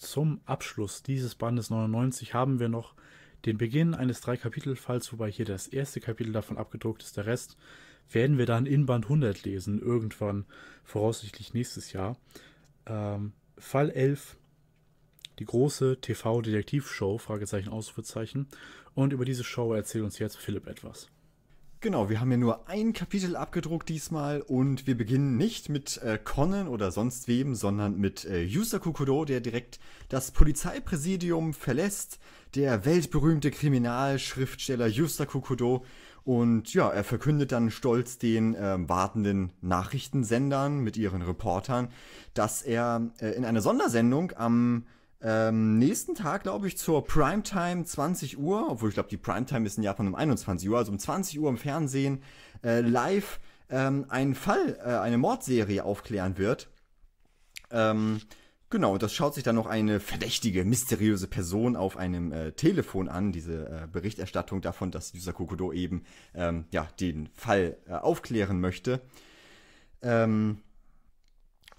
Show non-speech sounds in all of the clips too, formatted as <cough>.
Zum Abschluss dieses Bandes 99 haben wir noch den Beginn eines Drei-Kapitel-Falls, wobei hier das erste Kapitel davon abgedruckt ist, der Rest werden wir dann in Band 100 lesen, irgendwann, voraussichtlich nächstes Jahr. Ähm, Fall 11, die große TV-Detektivshow, Fragezeichen, Ausrufezeichen. Und über diese Show erzählt uns jetzt Philipp etwas. Genau, wir haben ja nur ein Kapitel abgedruckt diesmal und wir beginnen nicht mit äh, Conan oder sonst wem, sondern mit äh, Yusaku Kudo, der direkt das Polizeipräsidium verlässt, der weltberühmte Kriminalschriftsteller Yusaku Kudo. Und ja, er verkündet dann stolz den äh, wartenden Nachrichtensendern mit ihren Reportern, dass er äh, in einer Sondersendung am ähm, nächsten Tag, glaube ich, zur Primetime 20 Uhr, obwohl ich glaube, die Primetime ist in Japan um 21 Uhr, also um 20 Uhr im Fernsehen, äh, live ähm, einen Fall, äh, eine Mordserie aufklären wird. Ähm, genau, das schaut sich dann noch eine verdächtige, mysteriöse Person auf einem äh, Telefon an, diese äh, Berichterstattung davon, dass dieser Kokodo eben ähm, ja, den Fall äh, aufklären möchte. Ähm,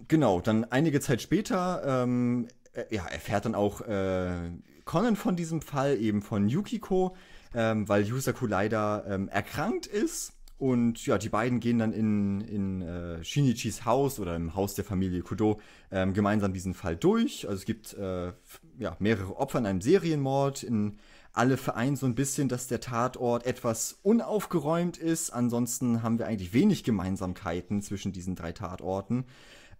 genau, dann einige Zeit später ähm, äh, ja, erfährt dann auch äh, Conan von diesem Fall, eben von Yukiko, ähm, weil Yusaku leider ähm, erkrankt ist. Und ja, die beiden gehen dann in, in äh, Shinichis Haus oder im Haus der Familie Kudo ähm, gemeinsam diesen Fall durch. Also es gibt äh, ja, mehrere Opfer in einem Serienmord. In, alle vereinen so ein bisschen, dass der Tatort etwas unaufgeräumt ist. Ansonsten haben wir eigentlich wenig Gemeinsamkeiten zwischen diesen drei Tatorten.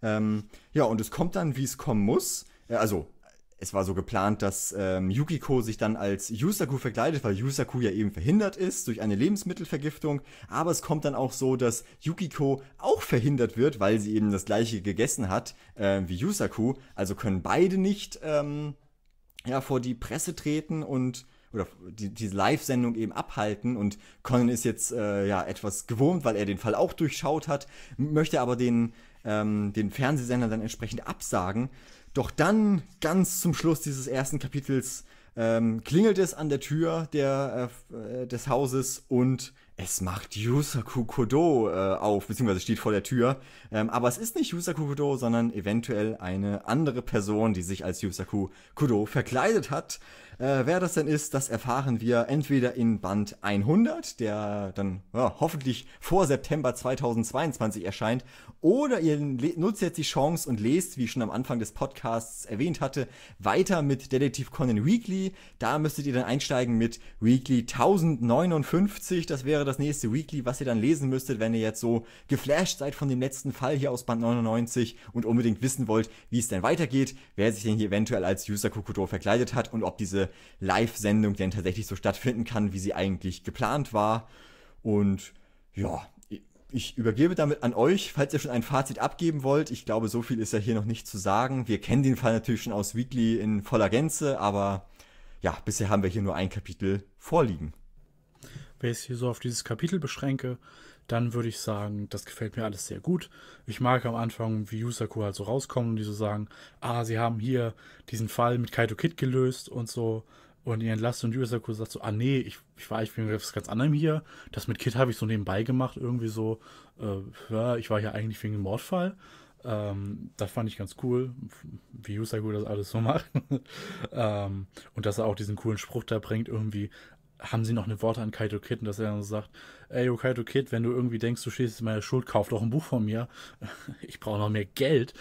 Ähm, ja, und es kommt dann, wie es kommen muss also es war so geplant, dass ähm, Yukiko sich dann als Yusaku verkleidet, weil Yusaku ja eben verhindert ist durch eine Lebensmittelvergiftung. Aber es kommt dann auch so, dass Yukiko auch verhindert wird, weil sie eben das gleiche gegessen hat äh, wie Yusaku. Also können beide nicht ähm, ja, vor die Presse treten und oder die, diese Live-Sendung eben abhalten und Conan ist jetzt äh, ja etwas gewohnt, weil er den Fall auch durchschaut hat, möchte aber den ähm, den Fernsehsender dann entsprechend absagen. Doch dann, ganz zum Schluss dieses ersten Kapitels, ähm, klingelt es an der Tür der, äh, äh des Hauses und es macht Yusaku Kodo äh, auf, beziehungsweise steht vor der Tür. Ähm, aber es ist nicht Yusaku Kodo, sondern eventuell eine andere Person, die sich als Yusaku Kodo verkleidet hat. Äh, wer das denn ist, das erfahren wir entweder in Band 100, der dann ja, hoffentlich vor September 2022 erscheint, oder ihr nutzt jetzt die Chance und lest, wie ich schon am Anfang des Podcasts erwähnt hatte, weiter mit Detektiv Conan Weekly. Da müsstet ihr dann einsteigen mit Weekly 1059, das wäre wäre das nächste Weekly, was ihr dann lesen müsstet, wenn ihr jetzt so geflasht seid von dem letzten Fall hier aus Band 99 und unbedingt wissen wollt, wie es denn weitergeht, wer sich denn hier eventuell als User Kokodo verkleidet hat und ob diese Live-Sendung denn tatsächlich so stattfinden kann, wie sie eigentlich geplant war. Und ja, ich übergebe damit an euch, falls ihr schon ein Fazit abgeben wollt. Ich glaube, so viel ist ja hier noch nicht zu sagen. Wir kennen den Fall natürlich schon aus Weekly in voller Gänze, aber ja, bisher haben wir hier nur ein Kapitel vorliegen wenn ich hier so auf dieses Kapitel beschränke, dann würde ich sagen, das gefällt mir alles sehr gut. Ich mag am Anfang, wie Yusaku halt so rauskommen und die so sagen, ah, sie haben hier diesen Fall mit Kaito Kid gelöst und so. Und die entlastet und Yusaku sagt so, ah nee, ich, ich war eigentlich wegen etwas ganz anderem hier. Das mit Kid habe ich so nebenbei gemacht, irgendwie so, äh, ja, ich war hier eigentlich wegen dem Mordfall. Ähm, das fand ich ganz cool, wie Yusaku das alles so <laughs> macht. ähm, und dass er auch diesen coolen Spruch da bringt, irgendwie, haben sie noch eine Worte an Kaito Kid und dass er dann so sagt, ey, Kaito Kid, wenn du irgendwie denkst, du stehst in meiner Schuld, kauf doch ein Buch von mir. <laughs> Ich brauche noch mehr Geld.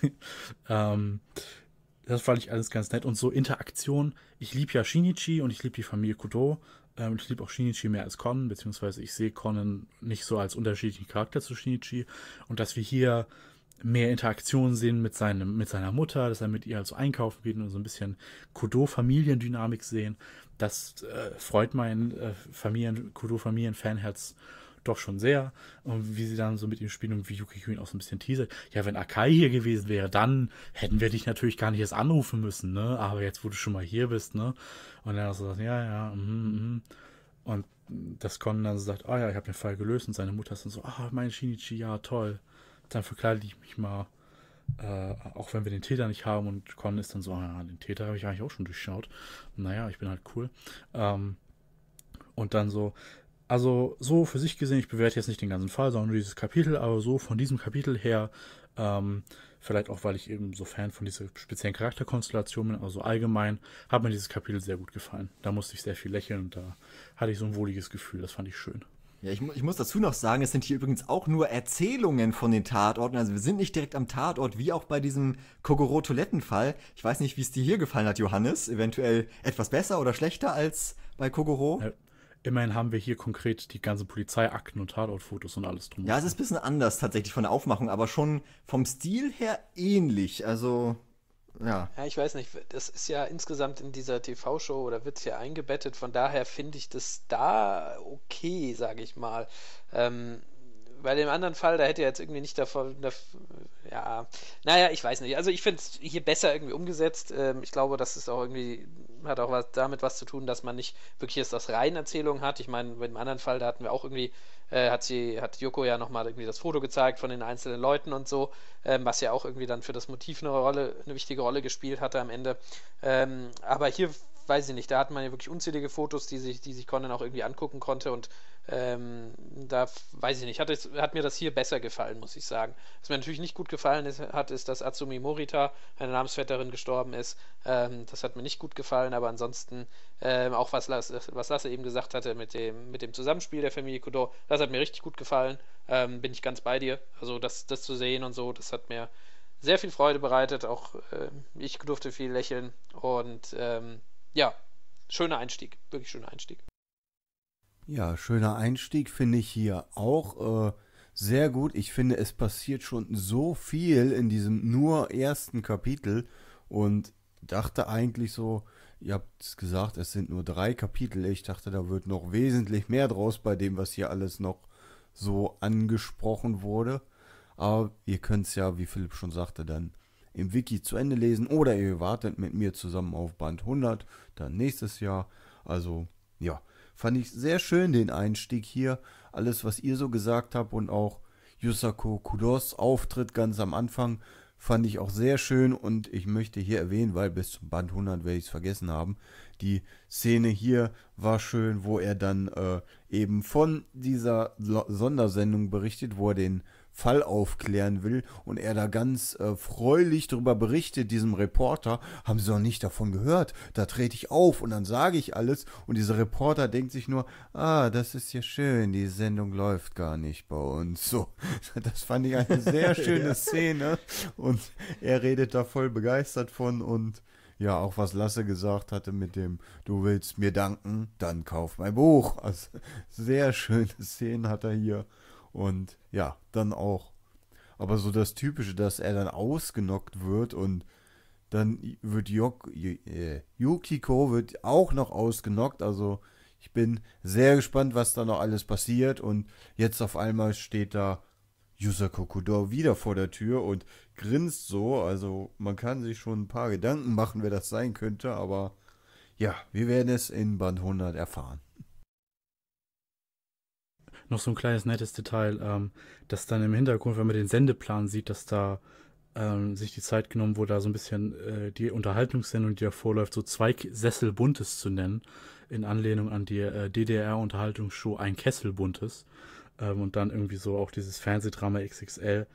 <laughs> ähm, das fand ich alles ganz nett. Und so Interaktion. Ich liebe ja Shinichi und ich liebe die Familie Kudo. Ähm, ich liebe auch Shinichi mehr als Conan, beziehungsweise ich sehe Conan nicht so als unterschiedlichen Charakter zu Shinichi. Und dass wir hier mehr Interaktion sehen mit, seinem, mit seiner Mutter, dass er mit ihr also einkaufen geht und so ein bisschen kudo familiendynamik sehen. Das äh, freut mein äh, Familien, Kodo-Familien-Fanherz doch schon sehr. Und wie sie dann so mit ihm spielen und wie Yuki Queen auch so ein bisschen teasert. Ja, wenn Akai hier gewesen wäre, dann hätten wir dich natürlich gar nicht erst anrufen müssen, ne? Aber jetzt, wo du schon mal hier bist, ne? Und dann so, ja, ja, mhm, mhm. Und das Kon dann so sagt, ah oh ja, ich habe den Fall gelöst und seine Mutter ist dann so, ah, oh, mein Shinichi, ja, toll dann verkleide ich mich mal, äh, auch wenn wir den Täter nicht haben und Con ist dann so, ah, den Täter habe ich eigentlich auch schon durchschaut. Naja, ich bin halt cool. Ähm, und dann so, also so für sich gesehen, ich bewerte jetzt nicht den ganzen Fall, sondern nur dieses Kapitel, aber so von diesem Kapitel her, ähm, vielleicht auch, weil ich eben so Fan von dieser speziellen Charakterkonstellation bin, aber so allgemein, hat mir dieses Kapitel sehr gut gefallen. Da musste ich sehr viel lächeln und da hatte ich so ein wohliges Gefühl, das fand ich schön. Ja, ich, ich muss dazu noch sagen, es sind hier übrigens auch nur Erzählungen von den Tatorten. Also wir sind nicht direkt am Tatort, wie auch bei diesem Kogoro-Toilettenfall. Ich weiß nicht, wie es dir hier gefallen hat, Johannes. Eventuell etwas besser oder schlechter als bei Kogoro. Ja, äh, immerhin haben wir hier konkret die ganzen Polizeiakten und Tatortfotos und alles drum. Ja, es ist ein bisschen anders tatsächlich von der Aufmachung, aber schon vom Stil her ähnlich. Also ja. Ja, ich weiß nicht. Das ist ja insgesamt in dieser TV-Show oder wird es ja eingebettet. Von daher finde ich das da okay, sage ich mal. Ähm, bei dem anderen Fall, da hätte er jetzt irgendwie nicht davor. Da, ja, naja, ich weiß nicht. Also ich finde es hier besser irgendwie umgesetzt. Ähm, ich glaube, das ist auch irgendwie, hat auch was damit was zu tun, dass man nicht wirklich jetzt das Reihenerzählung hat. Ich meine, bei dem anderen Fall, da hatten wir auch irgendwie, äh, hat sie, hat Joko ja nochmal irgendwie das Foto gezeigt von den einzelnen Leuten und so, ähm, was ja auch irgendwie dann für das Motiv eine Rolle, eine wichtige Rolle gespielt hatte am Ende. Ähm, aber hier weiß ich nicht, da hat man ja wirklich unzählige Fotos, die sich, die sich Conan auch irgendwie angucken konnte und ähm, da weiß ich nicht, hat, hat mir das hier besser gefallen, muss ich sagen. Was mir natürlich nicht gut gefallen ist, hat, ist, dass Atsumi Morita, eine Namensvetterin, gestorben ist. Ähm, das hat mir nicht gut gefallen, aber ansonsten ähm, auch was, Lasse, was Lasse eben gesagt hatte mit dem, mit dem Zusammenspiel der Familie Kudo, das hat mir richtig gut gefallen. Ähm, bin ich ganz bei dir. Also das, das zu sehen und so, das hat mir sehr viel Freude bereitet. Auch äh, ich durfte viel lächeln und ähm, ja, schöner Einstieg, wirklich schöner Einstieg. Ja, schöner Einstieg finde ich hier auch äh, sehr gut. Ich finde, es passiert schon so viel in diesem nur ersten Kapitel und dachte eigentlich so, ihr habt es gesagt, es sind nur drei Kapitel. Ich dachte, da wird noch wesentlich mehr draus bei dem, was hier alles noch so angesprochen wurde. Aber ihr könnt es ja, wie Philipp schon sagte, dann im Wiki zu Ende lesen oder ihr wartet mit mir zusammen auf Band 100, dann nächstes Jahr. Also ja, fand ich sehr schön den Einstieg hier. Alles, was ihr so gesagt habt und auch Yusako Kudos Auftritt ganz am Anfang fand ich auch sehr schön und ich möchte hier erwähnen, weil bis zum Band 100 werde ich es vergessen haben, die Szene hier war schön, wo er dann äh, eben von dieser Sondersendung berichtet, wo er den Fall aufklären will und er da ganz äh, freulich darüber berichtet, diesem Reporter, haben sie noch nicht davon gehört, da trete ich auf und dann sage ich alles und dieser Reporter denkt sich nur, ah, das ist ja schön, die Sendung läuft gar nicht bei uns. So, <laughs> das fand ich eine sehr <laughs> schöne Szene und er redet da voll begeistert von und ja, auch was Lasse gesagt hatte mit dem, du willst mir danken, dann kauf mein Buch. Also, sehr schöne Szenen hat er hier. Und ja, dann auch. Aber so das Typische, dass er dann ausgenockt wird und dann wird Yok äh, Yukiko wird auch noch ausgenockt. Also ich bin sehr gespannt, was da noch alles passiert. Und jetzt auf einmal steht da Yusa Kokudo wieder vor der Tür und grinst so. Also man kann sich schon ein paar Gedanken machen, wer das sein könnte. Aber ja, wir werden es in Band 100 erfahren noch so ein kleines nettes Detail, ähm, dass dann im Hintergrund, wenn man den Sendeplan sieht, dass da ähm, sich die Zeit genommen wurde, da so ein bisschen äh, die Unterhaltungssendung, die davor vorläuft, so zwei Sessel Buntes zu nennen, in Anlehnung an die äh, DDR-Unterhaltungsshow Ein Kessel Buntes. Ähm, und dann irgendwie so auch dieses Fernsehdrama XXL.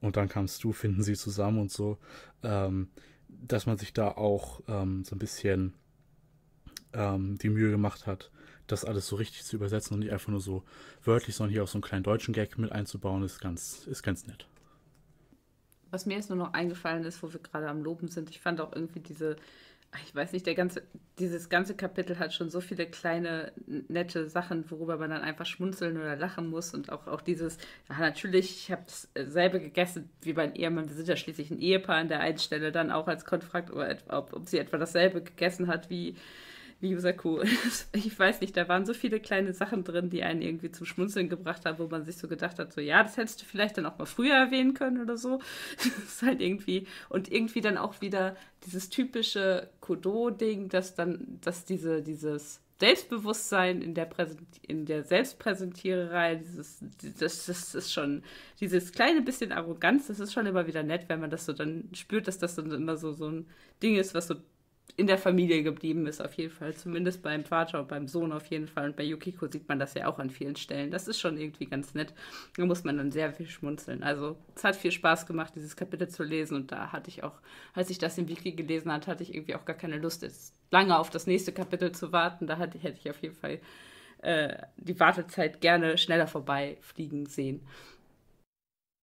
Und dann kamst du, finden sie zusammen und so. Ähm, dass man sich da auch ähm, so ein bisschen ähm, die Mühe gemacht hat, das alles so richtig zu übersetzen und nicht einfach nur so wörtlich, sondern hier auch so einen kleinen deutschen Gag mit einzubauen, ist ganz, ist ganz nett. Was mir jetzt nur noch eingefallen ist, wo wir gerade am Loben sind, ich fand auch irgendwie diese, ah, ich weiß nicht, der ganze, dieses ganze Kapitel hat schon so viele kleine, nette Sachen, worüber man dann einfach schmunzeln oder lachen muss. Und auch, auch dieses, ja, natürlich, ich habe dasselbe äh, gegessen wie mein Ehemann. Wir sind ja schließlich ein Ehepaar an der einen Stelle dann auch als Konfrakt, ob, ob sie etwa dasselbe gegessen hat wie wie Yusaku. <laughs> Ich weiß nicht, da waren so viele kleine Sachen drin, die einen irgendwie zum Schmunzeln gebracht haben, wo man sich so gedacht hat, so ja, das hättest du vielleicht dann auch mal früher erwähnen können oder so. <laughs> Das ist halt irgendwie und irgendwie dann auch wieder dieses typische Kodo-Ding, dass dann, dass diese, dieses Selbstbewusstsein in der, in der Selbstpräsentiererei, dieses, das, das ist schon, dieses kleine bisschen Arroganz, das ist schon immer wieder nett, wenn man das so dann spürt, dass das dann immer so, so ein Ding ist, was so in der Familie geblieben ist, auf jeden Fall. Zumindest beim Vater und beim Sohn auf jeden Fall. Und bei Yukiko sieht man das ja auch an vielen Stellen. Das ist schon irgendwie ganz nett. Da muss man dann sehr viel schmunzeln. Also es hat viel Spaß gemacht, dieses Kapitel zu lesen. Und da hatte ich auch, als ich das im Wiki gelesen hatte, hatte ich irgendwie auch gar keine Lust, jetzt lange auf das nächste Kapitel zu warten. Da hätte ich auf jeden Fall äh, die Wartezeit gerne schneller vorbeifliegen sehen.